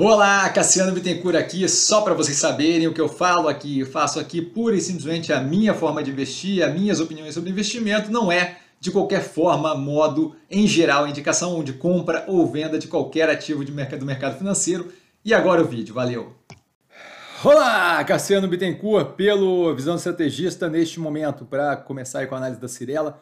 Olá, Cassiano Bittencourt aqui, só para vocês saberem o que eu falo aqui, eu faço aqui pura e simplesmente a minha forma de investir, as minhas opiniões sobre investimento, não é de qualquer forma, modo, em geral, indicação de compra ou venda de qualquer ativo de mercado, do mercado financeiro. E agora o vídeo, valeu! Olá, Cassiano Bittencourt, pelo Visão Estrategista, neste momento, para começar com a análise da Cirela,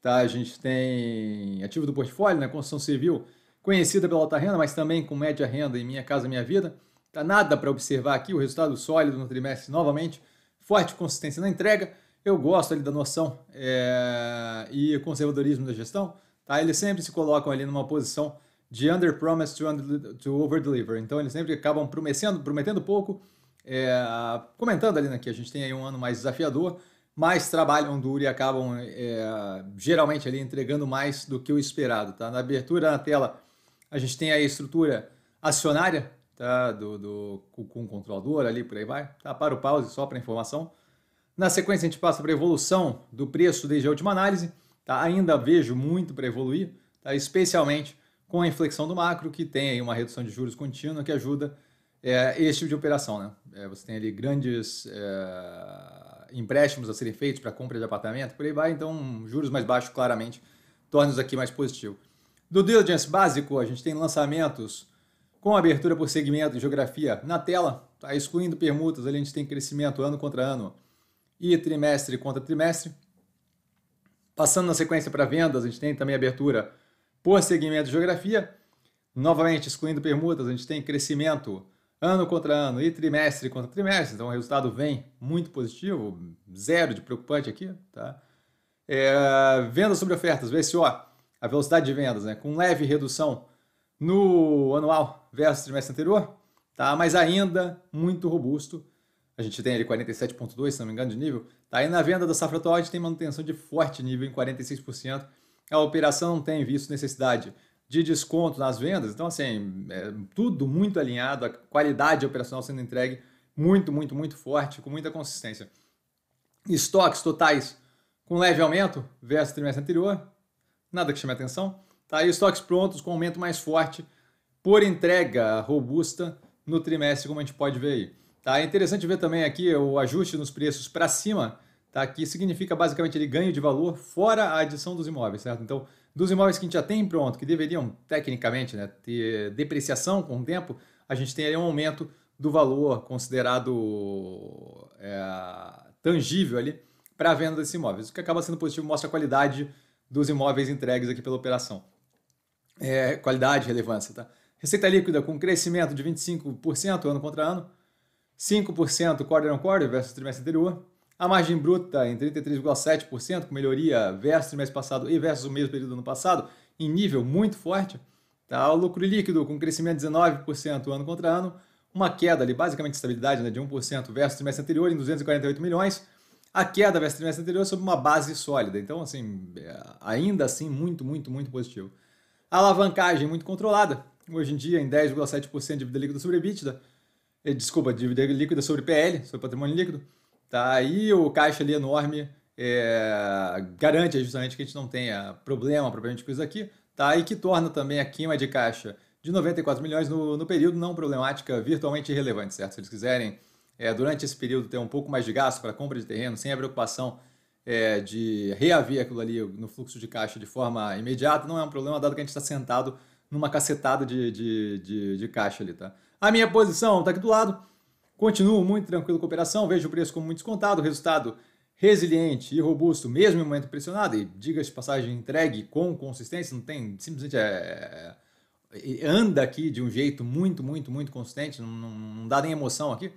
tá? a gente tem ativo do portfólio, né? construção civil, conhecida pela alta renda, mas também com média renda em Minha Casa Minha Vida. Tá nada para observar aqui, o resultado sólido no trimestre novamente, forte consistência na entrega. Eu gosto ali da noção é, e conservadorismo da gestão. Tá? Eles sempre se colocam ali numa posição de under promise to, under, to over deliver. Então eles sempre acabam prometendo, prometendo pouco, é, comentando ali né, que a gente tem aí um ano mais desafiador, mas trabalham duro e acabam é, geralmente ali entregando mais do que o esperado. Tá? Na abertura na tela a gente tem a estrutura acionária, tá? Do, do, com o controlador ali, por aí vai. Tá? Para o pause, só para informação. Na sequência, a gente passa para a evolução do preço desde a última análise. Tá? Ainda vejo muito para evoluir, tá? especialmente com a inflexão do macro, que tem aí uma redução de juros contínua que ajuda é, esse tipo de operação. Né? É, você tem ali grandes é, empréstimos a serem feitos para compra de apartamento, por aí vai, então juros mais baixos claramente torna isso aqui mais positivo. Do Diligence básico, a gente tem lançamentos com abertura por segmento e geografia na tela, tá? excluindo permutas, ali a gente tem crescimento ano contra ano e trimestre contra trimestre. Passando na sequência para vendas, a gente tem também abertura por segmento e geografia, novamente excluindo permutas, a gente tem crescimento ano contra ano e trimestre contra trimestre, então o resultado vem muito positivo, zero de preocupante aqui, tá? É, venda sobre ofertas, VSO, a velocidade de vendas, né, com leve redução no anual versus trimestre anterior, tá? mas ainda muito robusto. A gente tem ali 47,2, se não me engano, de nível. Tá? E na venda da safra atual, a gente tem manutenção de forte nível em 46%. A operação não tem visto necessidade de desconto nas vendas. Então, assim, é tudo muito alinhado, a qualidade operacional sendo entregue muito, muito, muito forte, com muita consistência. Estoques totais com leve aumento versus trimestre anterior, nada que chame a atenção. Tá aí estoques prontos com aumento mais forte por entrega robusta no trimestre, como a gente pode ver aí. Tá? É interessante ver também aqui o ajuste nos preços para cima, tá? que significa basicamente ele ganho de valor fora a adição dos imóveis, certo? Então, dos imóveis que a gente já tem pronto, que deveriam, tecnicamente, né, ter depreciação com o tempo, a gente tem um aumento do valor considerado é, tangível ali para a venda desses imóveis. O que acaba sendo positivo mostra a qualidade dos imóveis entregues aqui pela operação. É, qualidade e relevância. Tá? Receita líquida com crescimento de 25% ano contra ano, 5% quarter on quarter versus trimestre anterior. A margem bruta em 33,7%, com melhoria versus trimestre passado e versus o mesmo período do ano passado, em nível muito forte. Tá? O lucro líquido com crescimento de 19% ano contra ano, uma queda ali, basicamente estabilidade né, de 1% versus trimestre anterior em 248 milhões. A queda versus trimestre anterior sobre uma base sólida. Então, assim, é, ainda assim, muito, muito, muito positivo. A alavancagem muito controlada. Hoje em dia, em 10,7% de dívida líquida sobre EBITDA. Eh, desculpa, dívida líquida sobre PL, sobre patrimônio líquido. Tá? E o caixa ali enorme é, garante justamente que a gente não tenha problema propriamente com isso aqui. Tá? E que torna também a queima de caixa de 94 milhões no, no período não problemática virtualmente irrelevante, certo? Se eles quiserem é, durante esse período ter um pouco mais de gasto para compra de terreno, sem a preocupação é, de reaver aquilo ali no fluxo de caixa de forma imediata, não é um problema, dado que a gente está sentado numa cacetada de, de, de, de, caixa ali, tá? A minha posição está aqui do lado, continuo muito tranquilo com a operação, vejo o preço como muito descontado, resultado resiliente e robusto, mesmo em momento pressionado, e diga-se passagem, entregue com consistência, não tem, simplesmente é, é, é, anda aqui de um jeito muito, muito, muito consistente, não, não, não dá nem emoção aqui.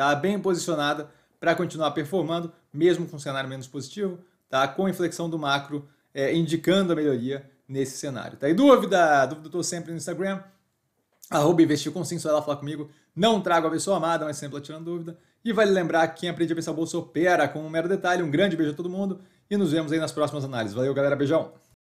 Está bem posicionada para continuar performando, mesmo com um cenário menos positivo, tá? com a inflexão do macro é, indicando a melhoria nesse cenário. Tá? E dúvida? Dúvida estou sempre no Instagram, arroba investir com sim, só ela falar comigo. Não trago a pessoa amada, mas sempre tirando dúvida. E vale lembrar que quem aprende a pensar bolsa opera com um mero detalhe. Um grande beijo a todo mundo e nos vemos aí nas próximas análises. Valeu, galera. Beijão!